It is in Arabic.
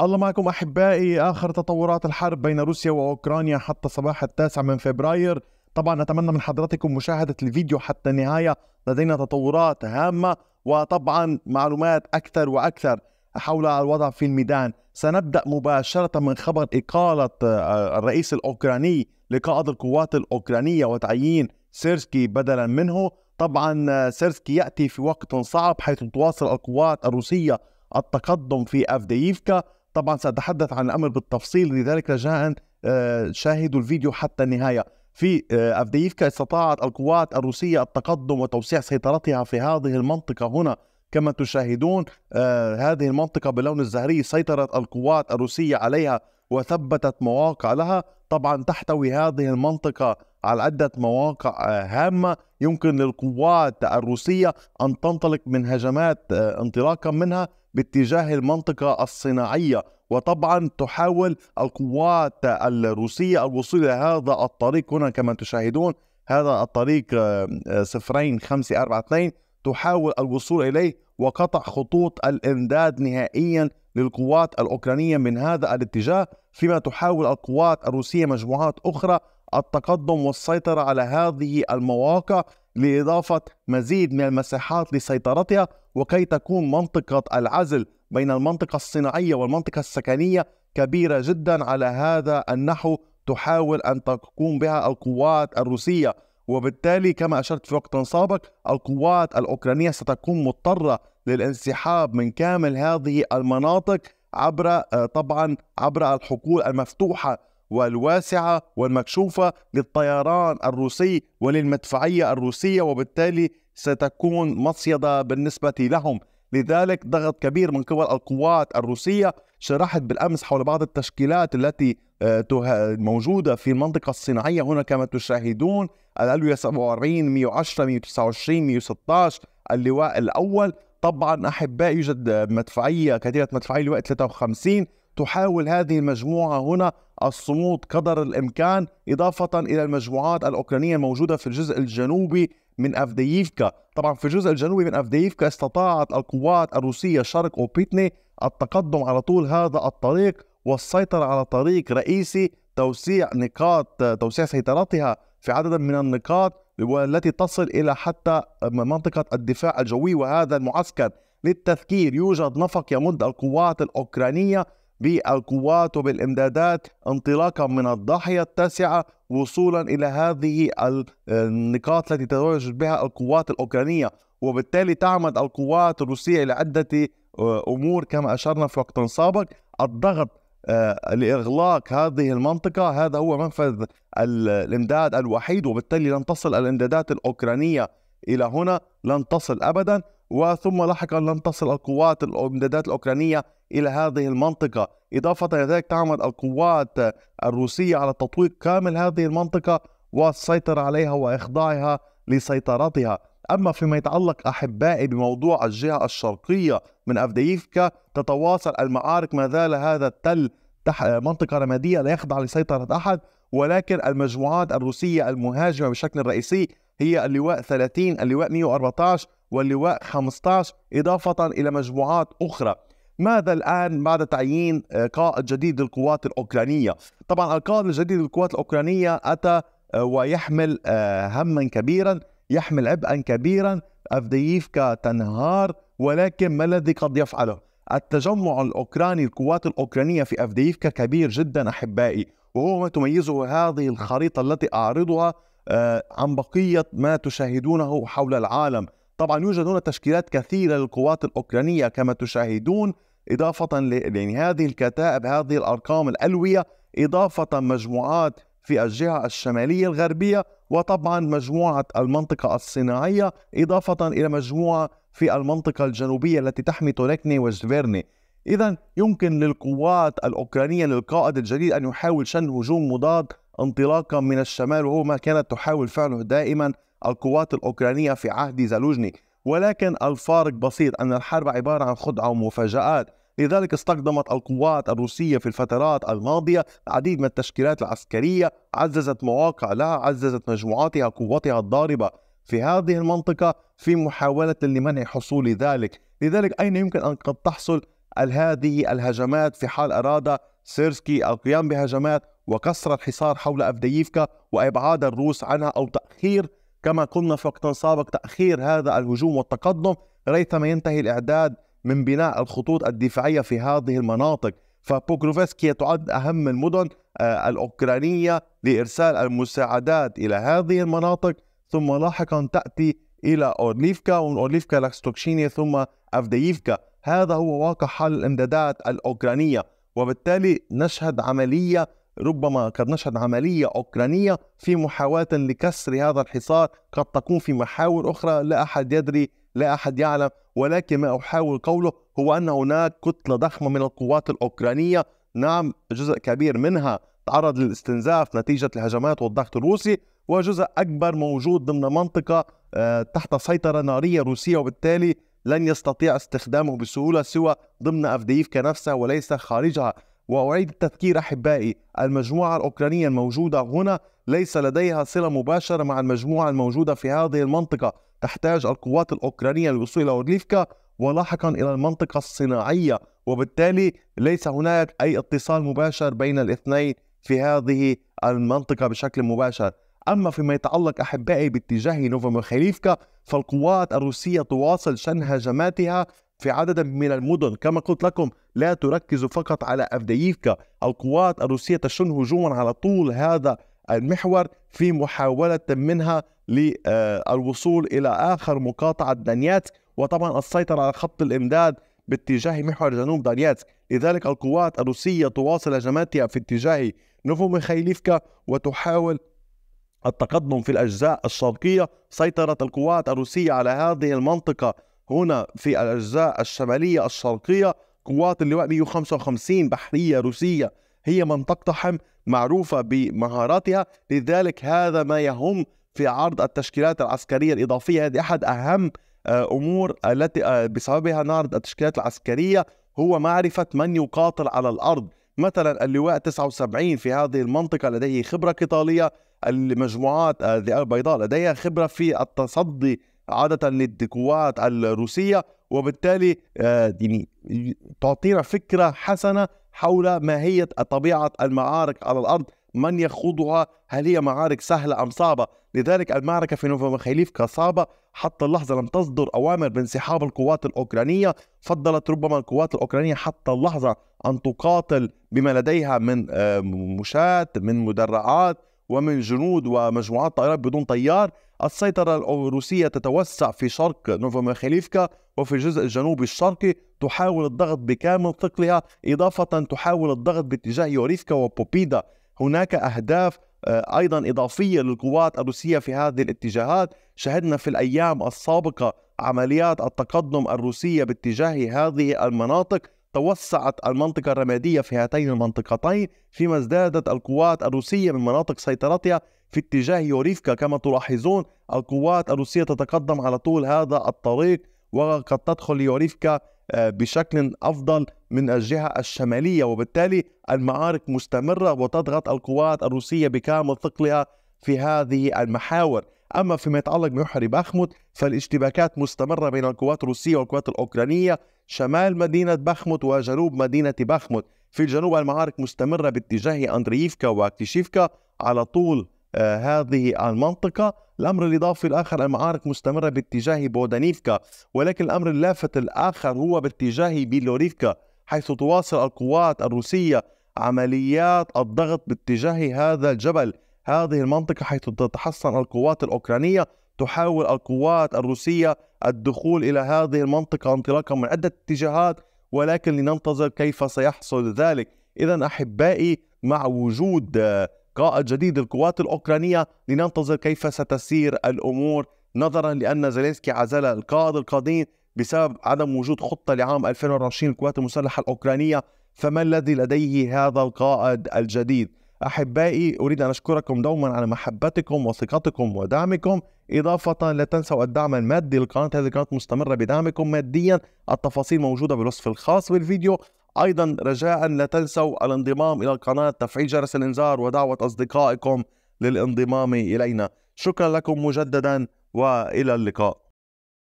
الله معكم احبائي اخر تطورات الحرب بين روسيا واوكرانيا حتى صباح التاسع من فبراير طبعا اتمنى من حضراتكم مشاهده الفيديو حتى النهايه لدينا تطورات هامه وطبعا معلومات اكثر واكثر حول الوضع في الميدان سنبدا مباشره من خبر اقاله آه، الرئيس الاوكراني لقائد القوات الاوكرانيه وتعيين سيرسكي بدلا منه طبعا آه، سيرسكي ياتي في وقت صعب حيث تواصل القوات الروسيه التقدم في افدييفكا طبعا سأتحدث عن الأمر بالتفصيل لذلك رجاء آه، شاهدوا الفيديو حتى النهاية في آه، أفدييفكا استطاعت القوات الروسية التقدم وتوسيع سيطرتها في هذه المنطقة هنا كما تشاهدون آه، هذه المنطقة باللون الزهري سيطرت القوات الروسية عليها وثبتت مواقع لها طبعا تحتوي هذه المنطقة على عدة مواقع هامة يمكن للقوات الروسية أن تنطلق من هجمات انطلاقا منها باتجاه المنطقة الصناعية وطبعا تحاول القوات الروسية الوصول إلى هذا الطريق هنا كما تشاهدون هذا الطريق سفرين آه، خمسة أربعة اثنين تحاول الوصول إليه وقطع خطوط الإمداد نهائيا للقوات الأوكرانية من هذا الاتجاه فيما تحاول القوات الروسية مجموعات أخرى التقدم والسيطرة على هذه المواقع لإضافة مزيد من المساحات لسيطرتها وكي تكون منطقة العزل بين المنطقة الصناعية والمنطقة السكنية كبيرة جدا على هذا النحو تحاول أن تقوم بها القوات الروسية وبالتالي كما أشرت في وقت سابق القوات الأوكرانية ستكون مضطرة للانسحاب من كامل هذه المناطق عبر آه، طبعا عبر الحقول المفتوحة والواسعة والمكشوفة للطيران الروسي وللمدفعية الروسية وبالتالي ستكون مصيدة بالنسبة لهم لذلك ضغط كبير من قبل القوات الروسية شرحت بالأمس حول بعض التشكيلات التي آه، موجودة في المنطقة الصناعية هنا كما تشاهدون الألوية 47 110 129 116 اللواء الأول طبعا أحباء يوجد مدفعية كثيرة مدفعية لواء 53 تحاول هذه المجموعة هنا الصمود قدر الامكان اضافه الى المجموعات الاوكرانيه الموجوده في الجزء الجنوبي من افدييفكا، طبعا في الجزء الجنوبي من افدييفكا استطاعت القوات الروسيه شرق اوبيتني التقدم على طول هذا الطريق والسيطره على طريق رئيسي توسيع نقاط توسيع سيطرتها في عدد من النقاط والتي تصل الى حتى منطقه الدفاع الجوي وهذا المعسكر للتذكير يوجد نفق يمد القوات الاوكرانيه بالقوات وبالامدادات انطلاقا من الضاحيه التاسعه وصولا الى هذه النقاط التي تتواجد بها القوات الاوكرانيه وبالتالي تعمد القوات الروسيه الى عده آه، امور كما اشرنا في وقت سابق الضغط آه، لاغلاق هذه المنطقه هذا هو منفذ الامداد الوحيد وبالتالي لن تصل الامدادات الاوكرانيه إلى هنا لن تصل أبدا وثم لاحقا لن تصل القوات الإمدادات الأوكرانية إلى هذه المنطقة إضافة إلى ذلك تعمل القوات الروسية على تطويق كامل هذه المنطقة والسيطرة عليها وإخضاعها لسيطرتها أما فيما يتعلق أحبائي بموضوع الجهة الشرقية من أفدييفكا تتواصل المعارك ما زال هذا التل منطقة رمادية لا يخضع لسيطرة أحد ولكن المجموعات الروسية المهاجمة بشكل رئيسي هي اللواء 30 اللواء 114 واللواء 15 إضافة إلى مجموعات أخرى ماذا الآن بعد تعيين آه، قائد جديد للقوات الأوكرانية طبعا القائد الجديد للقوات الأوكرانية أتى آه، ويحمل آه، هما كبيرا يحمل عبئا كبيرا أفدييفكا تنهار ولكن ما الذي قد يفعله التجمع الأوكراني القوات الأوكرانية في أفدييفكا كبير جدا أحبائي وهو ما تميزه هذه الخريطة التي أعرضها آه، عن بقية ما تشاهدونه حول العالم طبعا يوجد هنا تشكيلات كثيرة للقوات الأوكرانية كما تشاهدون إضافة يعني هذه الكتائب هذه الأرقام الألوية إضافة مجموعات في الجهة الشمالية الغربية وطبعا مجموعة المنطقة الصناعية إضافة إلى مجموعة في المنطقة الجنوبية التي تحمي توركني وجفيرني إذا يمكن للقوات الأوكرانية للقائد الجديد أن يحاول شن هجوم مضاد انطلاقا من الشمال وهو ما كانت تحاول فعله دائما القوات الأوكرانية في عهد زالوجني ولكن الفارق بسيط أن الحرب عبارة عن خدعة ومفاجآت لذلك استخدمت القوات الروسية في الفترات الماضية العديد من التشكيلات العسكرية عززت مواقع لها عززت مجموعاتها قوتها الضاربة في هذه المنطقة في محاولة لمنع حصول ذلك لذلك أين يمكن أن قد تحصل هذه الهجمات في حال أراد سيرسكي القيام بهجمات وكسر الحصار حول أفدييفكا وإبعاد الروس عنها أو تأخير كما قلنا في وقت سابق تأخير هذا الهجوم والتقدم ريثما ينتهي الإعداد من بناء الخطوط الدفاعية في هذه المناطق فبوكروفسكي تعد أهم المدن آه، الأوكرانية لإرسال المساعدات إلى هذه المناطق ثم لاحقا تأتي إلى أورليفكا ومن أورليفكا لاكستوكشينيا ثم أفدييفكا هذا هو واقع حال الامدادات الأوكرانية وبالتالي نشهد عملية ربما قد نشهد عملية أوكرانية في محاولة لكسر هذا الحصار قد تكون في محاور أخرى لا أحد يدري لا أحد يعلم ولكن ما أحاول قوله هو أن هناك كتلة ضخمة من القوات الأوكرانية نعم جزء كبير منها تعرض للاستنزاف نتيجة الهجمات والضغط الروسي وجزء أكبر موجود ضمن منطقة آه، تحت سيطرة نارية روسية وبالتالي لن يستطيع استخدامه بسهولة سوى ضمن أفدييفكا نفسها وليس خارجها وأعيد التذكير أحبائي المجموعة الأوكرانية الموجودة هنا ليس لديها صلة مباشرة مع المجموعة الموجودة في هذه المنطقة تحتاج القوات الأوكرانية للوصول إلى أورليفكا ولاحقا إلى المنطقة الصناعية وبالتالي ليس هناك أي اتصال مباشر بين الاثنين في هذه المنطقة بشكل مباشر أما فيما يتعلق أحبائي باتجاه نوفومخيليفكا فالقوات الروسية تواصل شن هجماتها في عدد من المدن كما قلت لكم لا تركز فقط على أفدييفكا القوات الروسية تشن هجوما على طول هذا المحور في محاولة منها للوصول إلى آخر مقاطعة دانياتسك وطبعا السيطرة على خط الإمداد باتجاه محور جنوب دانياتسك لذلك القوات الروسية تواصل هجماتها في اتجاه ميخايليفكا وتحاول التقدم في الأجزاء الشرقية سيطرت القوات الروسية على هذه المنطقة هنا في الأجزاء الشمالية الشرقية قوات اللواء 155 بحرية روسية هي من تقتحم معروفة بمهاراتها لذلك هذا ما يهم في عرض التشكيلات العسكرية الإضافية هذه أحد أهم آه، أمور التي آه، بسببها نعرض التشكيلات العسكرية هو معرفة من يقاتل على الأرض مثلا اللواء 79 في هذه المنطقة لديه خبرة قتالية المجموعات الذئاب البيضاء لديها خبرة في التصدي عادة للقوات الروسية وبالتالي آه، يعني تعطينا فكرة حسنة حول ماهية طبيعة المعارك على الأرض من يخوضها هل هي معارك سهلة أم صعبة لذلك المعركة في نوفا مخيليف صعبة حتى اللحظة لم تصدر أوامر بانسحاب القوات الأوكرانية فضلت ربما القوات الأوكرانية حتى اللحظة أن تقاتل بما لديها من آه، مشاة من مدرعات ومن جنود ومجموعات طائرات بدون طيار السيطرة الروسية تتوسع في شرق نوفوميخيليفكا وفي الجزء الجنوبي الشرقي تحاول الضغط بكامل ثقلها إضافة تحاول الضغط باتجاه يوريفكا وبوبيدا هناك أهداف آه، أيضا إضافية للقوات الروسية في هذه الاتجاهات شهدنا في الأيام السابقة عمليات التقدم الروسية باتجاه هذه المناطق توسعت المنطقة الرمادية في هاتين المنطقتين فيما ازدادت القوات الروسية من مناطق سيطرتها في اتجاه يوريفكا كما تلاحظون القوات الروسية تتقدم على طول هذا الطريق وقد تدخل يوريفكا آه، بشكل أفضل من الجهة الشمالية وبالتالي المعارك مستمرة وتضغط القوات الروسية بكامل ثقلها في هذه المحاور أما فيما يتعلق بمحور بخمود فالاشتباكات مستمرة بين القوات الروسية والقوات الأوكرانية شمال مدينة بخمود وجنوب مدينة بخمود في الجنوب المعارك مستمرة باتجاه أندرييفكا واكتشيفكا على طول آه هذه المنطقة الأمر الإضافي الآخر المعارك مستمرة باتجاه بودانيفكا ولكن الأمر اللافت الآخر هو باتجاه بيلوريفكا حيث تواصل القوات الروسية عمليات الضغط باتجاه هذا الجبل هذه المنطقة حيث تتحصن القوات الأوكرانية تحاول القوات الروسية الدخول إلى هذه المنطقة انطلاقا من عدة اتجاهات ولكن لننتظر كيف سيحصل ذلك إذا أحبائي مع وجود قائد جديد القوات الأوكرانية لننتظر كيف ستسير الأمور نظرا لأن زيلينسكي عزل القائد القديم بسبب عدم وجود خطة لعام 2024 للقوات المسلحة الأوكرانية فما الذي لديه هذا القائد الجديد أحبائي أريد أن أشكركم دوما على محبتكم وثقتكم ودعمكم إضافة لا تنسوا الدعم المادي للقناة هذه القناة مستمرة بدعمكم ماديا التفاصيل موجودة بالوصف الخاص بالفيديو أيضا رجاء لا تنسوا الانضمام إلى القناة تفعيل جرس الإنذار ودعوة أصدقائكم للانضمام إلينا شكرا لكم مجددا وإلى اللقاء